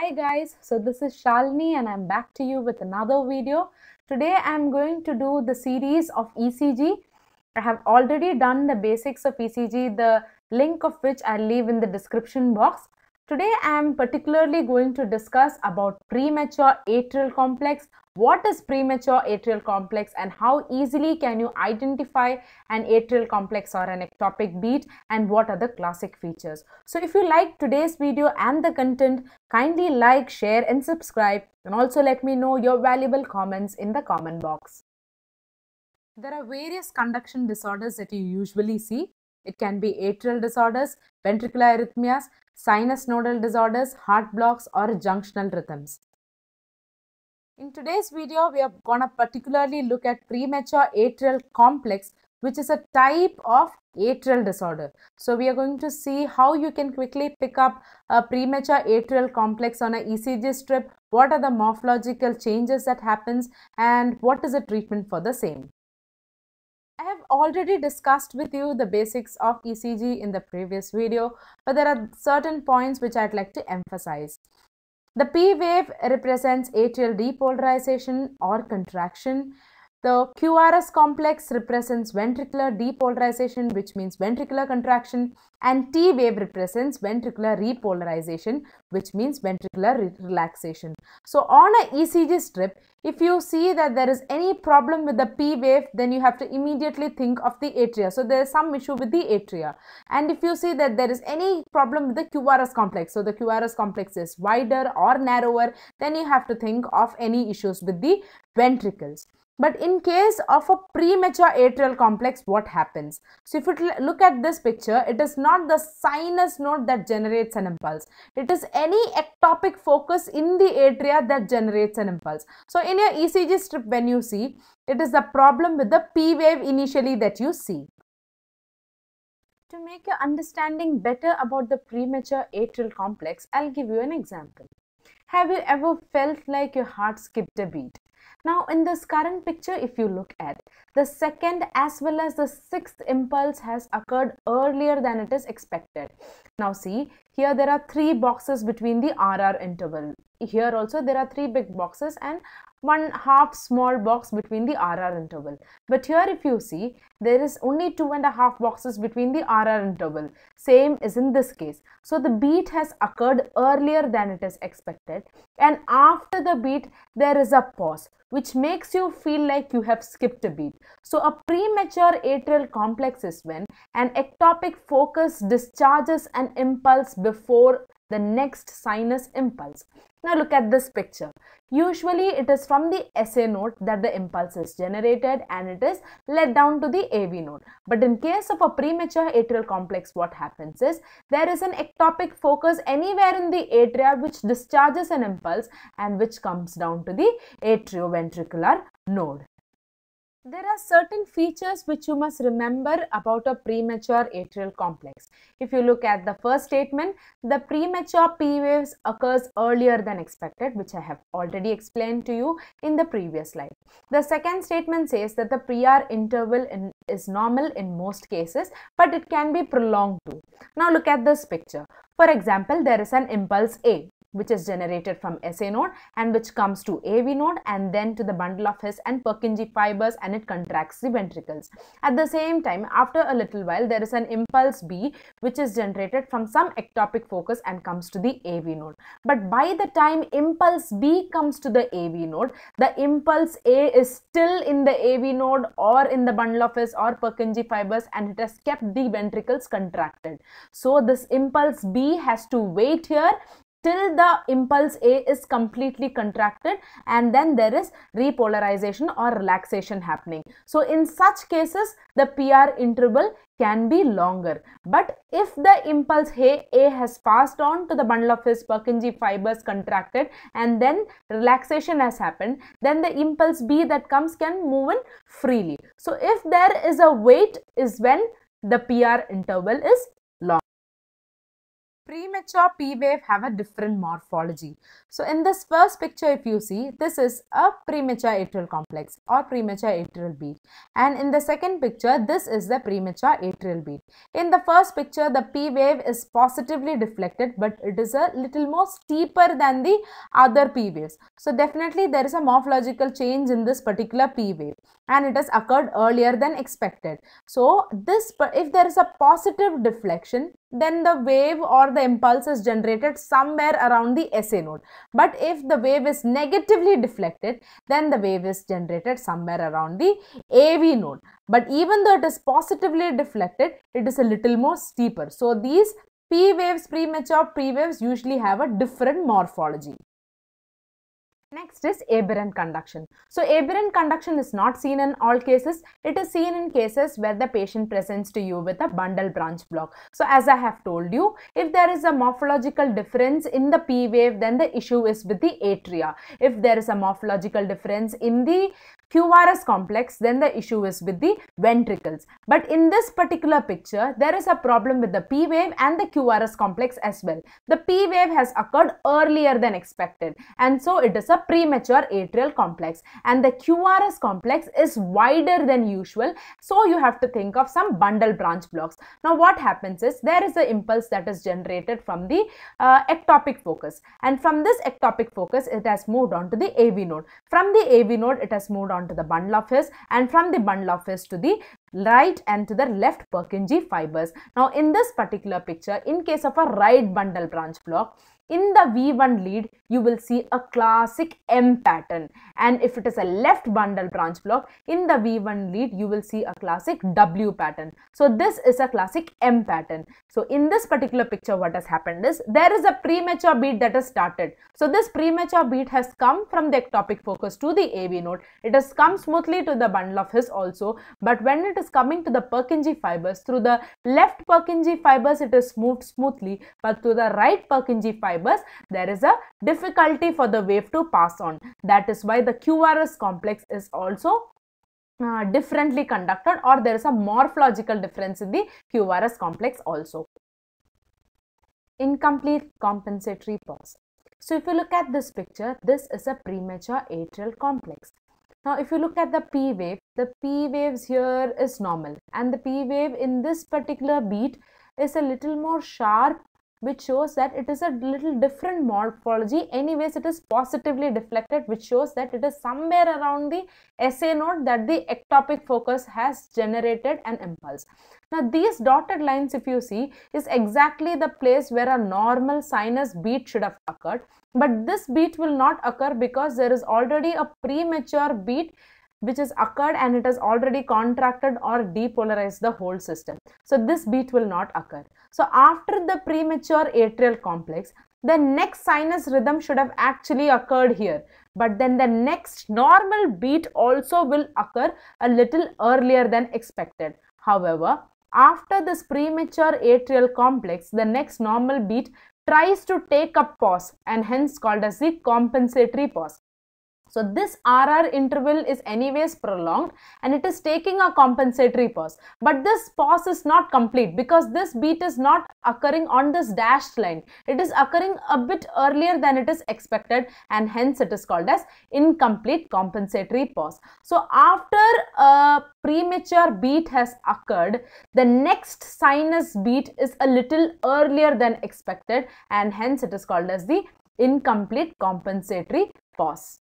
Hi guys, so this is Shalini and I'm back to you with another video. Today I'm going to do the series of ECG. I have already done the basics of ECG, the link of which I'll leave in the description box. Today I'm particularly going to discuss about premature atrial complex what is premature atrial complex and how easily can you identify an atrial complex or an ectopic beat and what are the classic features. So if you like today's video and the content, kindly like, share and subscribe and also let me know your valuable comments in the comment box. There are various conduction disorders that you usually see. It can be atrial disorders, ventricular arrhythmias, sinus nodal disorders, heart blocks or junctional rhythms. In today's video, we are going to particularly look at premature atrial complex, which is a type of atrial disorder. So we are going to see how you can quickly pick up a premature atrial complex on an ECG strip, what are the morphological changes that happens and what is the treatment for the same. I have already discussed with you the basics of ECG in the previous video, but there are certain points which I'd like to emphasize. The P wave represents atrial depolarization or contraction the QRS complex represents ventricular depolarization, which means ventricular contraction, and T wave represents ventricular repolarization, which means ventricular re relaxation. So, on an ECG strip, if you see that there is any problem with the P wave, then you have to immediately think of the atria. So, there is some issue with the atria. And if you see that there is any problem with the QRS complex, so the QRS complex is wider or narrower, then you have to think of any issues with the ventricles. But in case of a premature atrial complex, what happens? So if you look at this picture, it is not the sinus node that generates an impulse. It is any ectopic focus in the atria that generates an impulse. So in your ECG strip when you see, it is the problem with the P wave initially that you see. To make your understanding better about the premature atrial complex, I'll give you an example. Have you ever felt like your heart skipped a beat? Now in this current picture if you look at the second as well as the sixth impulse has occurred earlier than it is expected. Now see here there are three boxes between the RR interval. Here also there are three big boxes and one half small box between the RR interval. But here if you see, there is only two and a half boxes between the RR interval. Same is in this case. So the beat has occurred earlier than it is expected it and after the beat there is a pause which makes you feel like you have skipped a beat so a premature atrial complex is when an ectopic focus discharges an impulse before the next sinus impulse. Now look at this picture. Usually it is from the SA node that the impulse is generated and it is led down to the AV node. But in case of a premature atrial complex what happens is there is an ectopic focus anywhere in the atria which discharges an impulse and which comes down to the atrioventricular node. There are certain features which you must remember about a premature atrial complex. If you look at the first statement, the premature P waves occurs earlier than expected, which I have already explained to you in the previous slide. The second statement says that the PR interval in, is normal in most cases, but it can be prolonged too. Now look at this picture. For example, there is an impulse A which is generated from SA node and which comes to AV node and then to the bundle of His and Purkinje fibers and it contracts the ventricles. At the same time, after a little while, there is an impulse B which is generated from some ectopic focus and comes to the AV node. But by the time impulse B comes to the AV node, the impulse A is still in the AV node or in the bundle of His or Purkinje fibers and it has kept the ventricles contracted. So this impulse B has to wait here till the impulse A is completely contracted and then there is repolarization or relaxation happening. So in such cases, the PR interval can be longer. But if the impulse A, A has passed on to the bundle of his Purkinje fibers contracted and then relaxation has happened, then the impulse B that comes can move in freely. So if there is a wait is when the PR interval is premature P wave have a different morphology. So in this first picture if you see this is a premature atrial complex or premature atrial beat and in the second picture this is the premature atrial beat. In the first picture the P wave is positively deflected but it is a little more steeper than the other P waves. So definitely there is a morphological change in this particular P wave and it has occurred earlier than expected. So this if there is a positive deflection then the wave or the impulse is generated somewhere around the SA node. But if the wave is negatively deflected, then the wave is generated somewhere around the AV node. But even though it is positively deflected, it is a little more steeper. So these P waves, premature P waves usually have a different morphology. Next is aberrant conduction. So aberrant conduction is not seen in all cases. It is seen in cases where the patient presents to you with a bundle branch block. So as I have told you, if there is a morphological difference in the P wave, then the issue is with the atria. If there is a morphological difference in the QRS complex, then the issue is with the ventricles. But in this particular picture, there is a problem with the P wave and the QRS complex as well. The P wave has occurred earlier than expected and so it is a premature atrial complex and the QRS complex is wider than usual. So you have to think of some bundle branch blocks. Now what happens is there is an impulse that is generated from the uh, ectopic focus and from this ectopic focus it has moved on to the AV node. From the AV node it has moved on to the bundle of his and from the bundle of his to the right and to the left Purkinje fibers. Now in this particular picture, in case of a right bundle branch block, in the V1 lead, you will see a classic M pattern. And if it is a left bundle branch block, in the V1 lead, you will see a classic W pattern. So this is a classic M pattern. So in this particular picture, what has happened is there is a premature beat that has started. So this premature beat has come from the ectopic focus to the AV node. It has come smoothly to the bundle of his also. But when it is coming to the Purkinje fibers, through the left Purkinje fibers, it is moved smoothly. But through the right Purkinje fibers, fibers, there is a difficulty for the wave to pass on. That is why the QRS complex is also uh, differently conducted or there is a morphological difference in the QRS complex also. Incomplete compensatory pause. So if you look at this picture, this is a premature atrial complex. Now if you look at the P wave, the P waves here is normal and the P wave in this particular beat is a little more sharp which shows that it is a little different morphology. Anyways, it is positively deflected which shows that it is somewhere around the SA node that the ectopic focus has generated an impulse. Now these dotted lines if you see is exactly the place where a normal sinus beat should have occurred. But this beat will not occur because there is already a premature beat which has occurred and it has already contracted or depolarized the whole system. So this beat will not occur. So after the premature atrial complex, the next sinus rhythm should have actually occurred here. But then the next normal beat also will occur a little earlier than expected. However, after this premature atrial complex, the next normal beat tries to take up pause and hence called as the compensatory pause. So this RR interval is anyways prolonged and it is taking a compensatory pause. But this pause is not complete because this beat is not occurring on this dashed line. It is occurring a bit earlier than it is expected and hence it is called as incomplete compensatory pause. So after a premature beat has occurred, the next sinus beat is a little earlier than expected and hence it is called as the incomplete compensatory pause.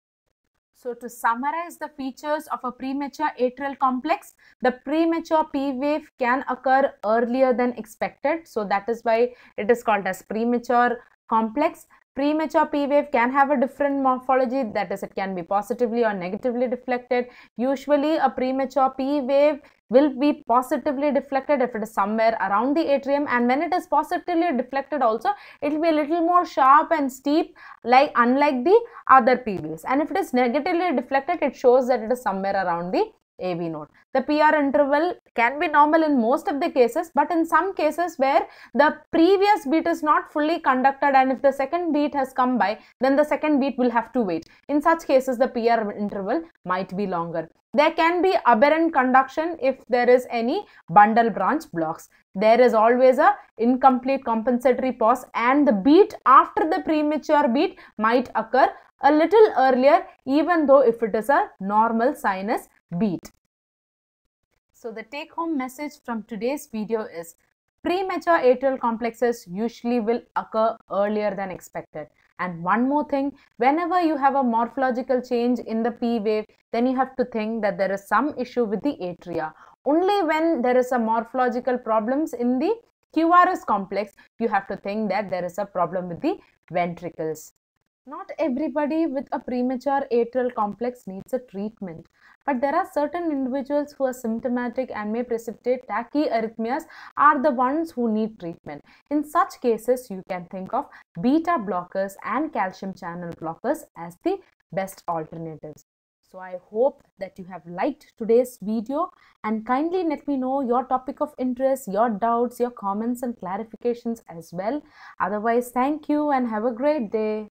So to summarize the features of a premature atrial complex, the premature P wave can occur earlier than expected. So that is why it is called as premature complex. Premature P wave can have a different morphology that is it can be positively or negatively deflected. Usually a premature P wave will be positively deflected if it is somewhere around the atrium and when it is positively deflected also it will be a little more sharp and steep like unlike the other PVs and if it is negatively deflected it shows that it is somewhere around the AV node. The PR interval can be normal in most of the cases but in some cases where the previous beat is not fully conducted and if the second beat has come by then the second beat will have to wait. In such cases the PR interval might be longer. There can be aberrant conduction if there is any bundle branch blocks. There is always a incomplete compensatory pause and the beat after the premature beat might occur a little earlier even though if it is a normal sinus beat. So the take home message from today's video is premature atrial complexes usually will occur earlier than expected. And one more thing, whenever you have a morphological change in the P wave, then you have to think that there is some issue with the atria. Only when there is a morphological problems in the QRS complex, you have to think that there is a problem with the ventricles. Not everybody with a premature atrial complex needs a treatment. But there are certain individuals who are symptomatic and may precipitate tachyarrhythmias are the ones who need treatment. In such cases, you can think of beta blockers and calcium channel blockers as the best alternatives. So I hope that you have liked today's video and kindly let me know your topic of interest, your doubts, your comments and clarifications as well. Otherwise, thank you and have a great day.